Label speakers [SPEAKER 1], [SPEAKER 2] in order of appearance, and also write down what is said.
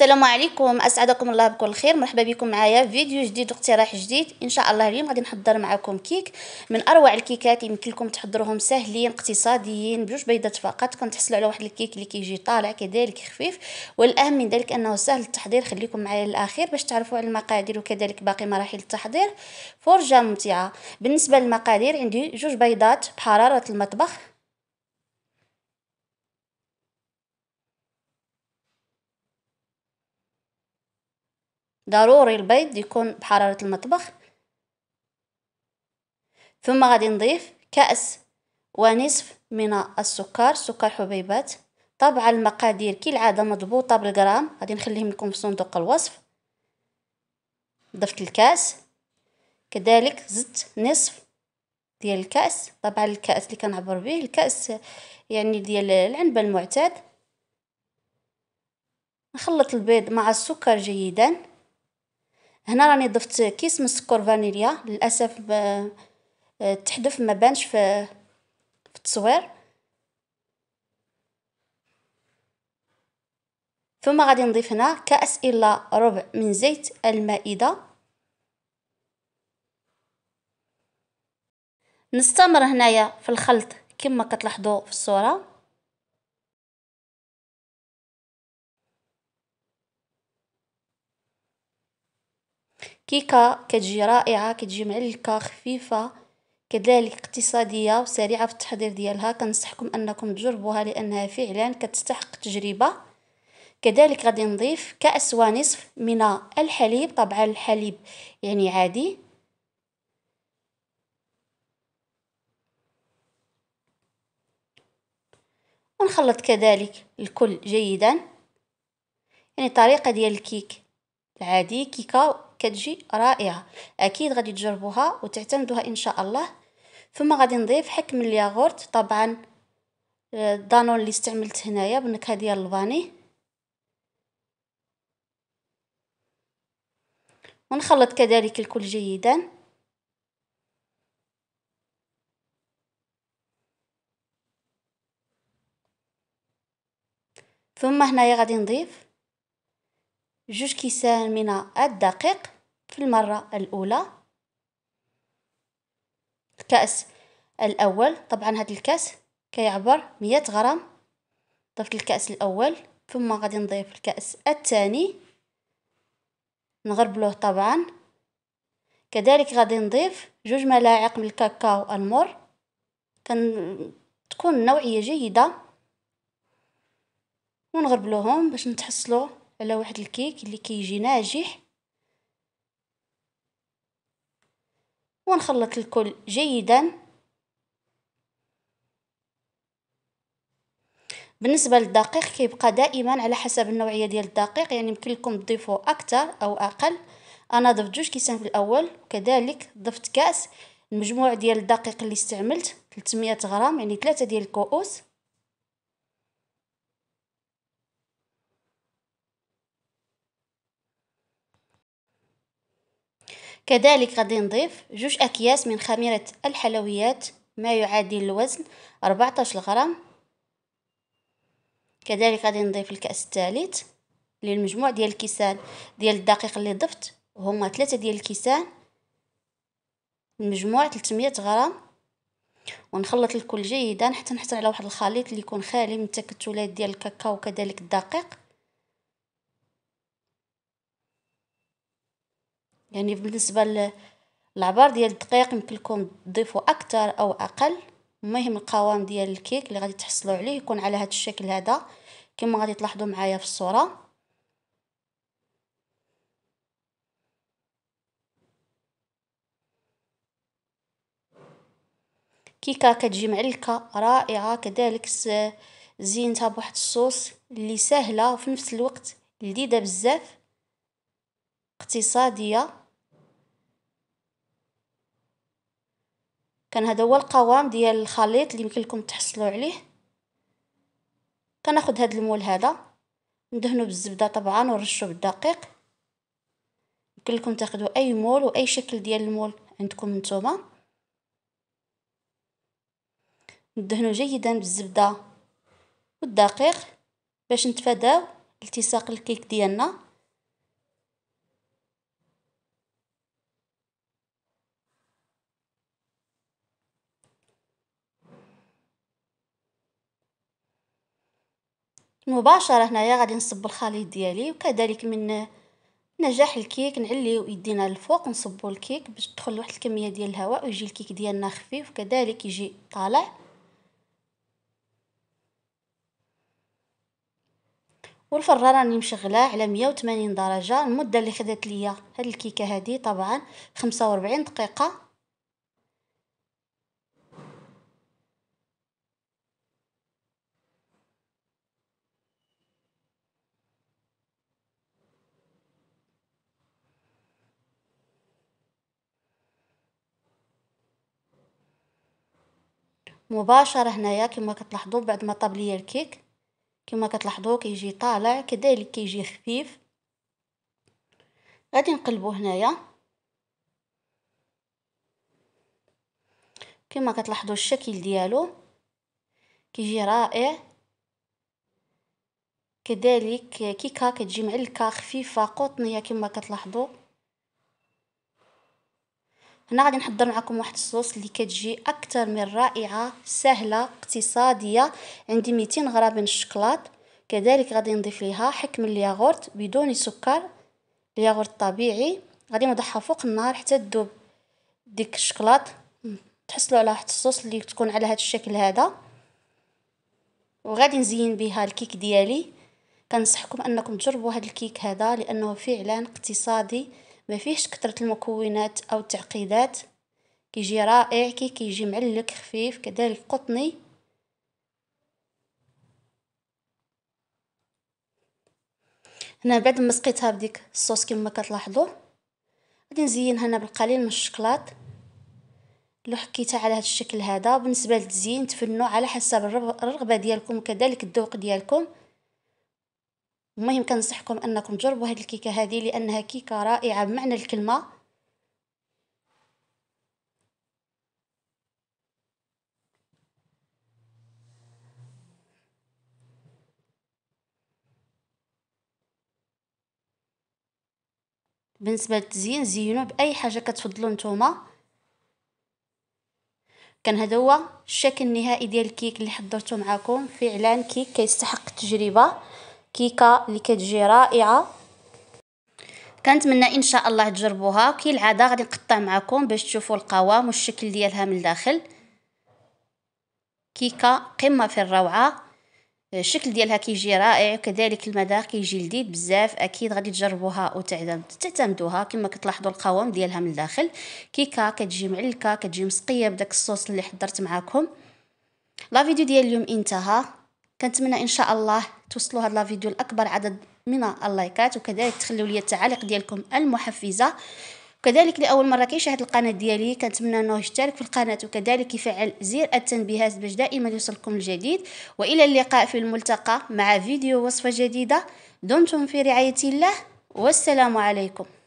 [SPEAKER 1] السلام عليكم اسعدكم الله بكل خير مرحبا بكم معايا فيديو جديد واقتراح جديد ان شاء الله اليوم غادي نحضر معكم كيك من اروع الكيكات يمكن لكم تحضروهم ساهلين اقتصاديين بجوج بيضات فقط كنتحصلوا على واحد الكيك اللي كيجي طالع كذلك خفيف والاهم من ذلك انه سهل التحضير خليكم معايا للاخير باش تعرفوا على المقادير وكذلك باقي مراحل التحضير فرجه ممتعه بالنسبه للمقادير عندي جوج بيضات بحراره المطبخ ضروري البيض يكون بحرارة المطبخ ثم غادي نضيف كأس ونصف من السكر سكر حبيبات طبعا المقادير كالعادة مضبوطة بالغرام غادي نخليهم لكم في صندوق الوصف ضفت الكأس كذلك زدت نصف ديال الكأس طبعا الكأس اللي كنعبر به الكأس يعني ديال العنبة المعتاد نخلط البيض مع السكر جيدا هنا راني ضفت كيس من السكر فانيليا للاسف ب... آه، آه، تحدف ما بانش في في التصوير ثم غادي نضيف هنا كاس الا ربع من زيت المائده نستمر هنايا في الخلط كما كتلاحظوا في الصوره كيكة كتجي رائعة كتجي معلكة خفيفة كذلك اقتصادية وسريعة في التحضير ديالها كنصحكم انكم تجربوها لانها فعلا كتستحق التجربة كذلك غادي نضيف كأس ونصف من الحليب طبعا الحليب يعني عادي ونخلط كذلك الكل جيدا يعني طريقة ديال الكيك العادي كيكة كتجي رائعه اكيد غادي تجربوها وتعتمدوها ان شاء الله ثم غادي نضيف حكم الياغورت طبعا آه، الدانون اللي استعملت هنايا بالنكهه ديال الفاني ونخلط كذلك الكل جيدا ثم هنايا غادي نضيف جوج كيسان من الدقيق في المرة الأولى الكأس الأول طبعا هاد الكأس كيعبر مية غرام ضفت الكأس الأول ثم غادي نضيف الكأس الثاني نغربلوه طبعا كذلك غادي نضيف جوج ملاعق من الكاكاو المر كن... تكون نوعية جيدة ونغربلوهم باش نتحصلوا على واحد الكيك اللي كيجي ناجح ونخلط الكل جيدا بالنسبه للدقيق كيبقى دائما على حسب النوعيه ديال الدقيق يعني يمكن لكم تضيفوا اكثر او اقل انا ضفت جوج كيسان في الاول وكذلك ضفت كاس المجموع ديال الدقيق اللي استعملت 300 غرام يعني ثلاثة ديال الكؤوس كذلك غادي نضيف جوج أكياس من خميرة الحلويات ما يعادل الوزن 14 غرام كذلك غادي نضيف الكأس الثالث للمجموع ديال الكيسان ديال الدقيق اللي ضفت هما ثلاثة ديال الكيسان المجموع 300 غرام ونخلط الكل جيدا حتى نحصل على واحد الخليط اللي يكون خالي من التكتلات ديال الكاكاو وكذلك الدقيق يعني بالنسبة للعبار ديال الدقيق يمكن لكم تضيفوا أكثر أو أقل المهم القوام ديال الكيك اللي غادي تحصلوا عليه يكون على هذا الشكل هذا كما غادي تلاحظوا معايا في الصوره كيكه كتجي معلكه رائعه كذلك زينتها بواحد الصوص اللي سهله وفي نفس الوقت لذيذه بزاف اقتصاديه كان هذا هو القوام ديال الخليط اللي يمكن لكم تحصلوا عليه كناخد هذا المول هذا ندهنو بالزبده طبعا ونرشو بالدقيق يمكن لكم تاخذوا اي مول واي شكل ديال المول عندكم نتوما ندهنو جيدا بالزبده والدقيق باش نتفاداو التصاق الكيك ديالنا مباشرة هنايا غادي نصب الخليط ديالي وكذلك من نجاح الكيك نعليو يدينا للفوق نصبو الكيك باش تدخل واحد الكميه ديال الهواء ويجي الكيك ديالنا خفيف وكذلك يجي طالع والفرن راني مشغلاه على 180 درجه المده اللي خدات ليا هاد الكيكه هادي طبعا 45 دقيقه مباشرة هنايا كيما كتلاحظو بعد ما طاب ليا الكيك كيما كتلاحظو كيجي طالع كذلك كيجي خفيف غادي نقلبو هنايا كيما كتلاحظو الشكل ديالو كيجي رائع كذلك كيكه كتجي معلكه خفيفه قطنيه كما كتلاحظوا هنا غادي نحضر معكم واحد الصوص اللي كتجي اكثر من رائعه سهله اقتصاديه عندي 200 غرام من الشكلاط كذلك غادي نضيف ليها حكم الياغورت بدون سكر الياغورت الطبيعي غادي نوضعها فوق النار حتى تذوب ديك الشكلاط تحصلوا على واحد الصوص اللي تكون على هذا الشكل هذا وغادي نزين بها الكيك ديالي كنصحكم انكم تجربوا هذا الكيك هذا لانه فعلا اقتصادي ما فيهش كثرة المكونات او التعقيدات كيجي رائع كي كيجي معلك خفيف كذلك قطني هنا بعد ما سقيتها بديك الصوص كما كتلاحظوا غادي نزينها هنا بالقليل من الشكلاط لو حكيتها على هذا الشكل هذا بالنسبه للتزيين تفنوا على حسب الرغبه ديالكم كذلك الذوق ديالكم المهم كنصحكم انكم تجربوا هذه الكيكه هذه لانها كيكه رائعه بمعنى الكلمه بالنسبه للتزيين زينوا باي حاجه كتفضلوا نتوما كان هذا هو الشكل النهائي ديال الكيك اللي حضرته معكم فعلا كيك كيستحق التجربه كيكه اللي كتجي رائعه كنتمنى ان شاء الله تجربوها كالعاده غادي نقطع معكم باش تشوفوا القوام والشكل ديالها من الداخل كيكه قمه في الروعه الشكل ديالها كيجي رائع وكذلك المذاق كيجي لذيذ بزاف اكيد غادي تجربوها وتعتمدوها كما كتلاحظوا القوام ديالها من الداخل كيكه كتجي معلكه كتجي مسقيه بداك الصوص اللي حضرت معاكم لا فيديو ديال اليوم انتهى كنتمنى ان شاء الله توصلوا هذا الفيديو لاكبر عدد من اللايكات وكذلك تخليوا لي التعاليق ديالكم المحفزه وكذلك لاول مره كيشاهد القناه ديالي كنتمنى انه يشترك في القناه وكذلك يفعل زر التنبيهات باش دائما يوصلكم الجديد والى اللقاء في الملتقى مع فيديو وصفه جديده دمتم في رعايه الله والسلام عليكم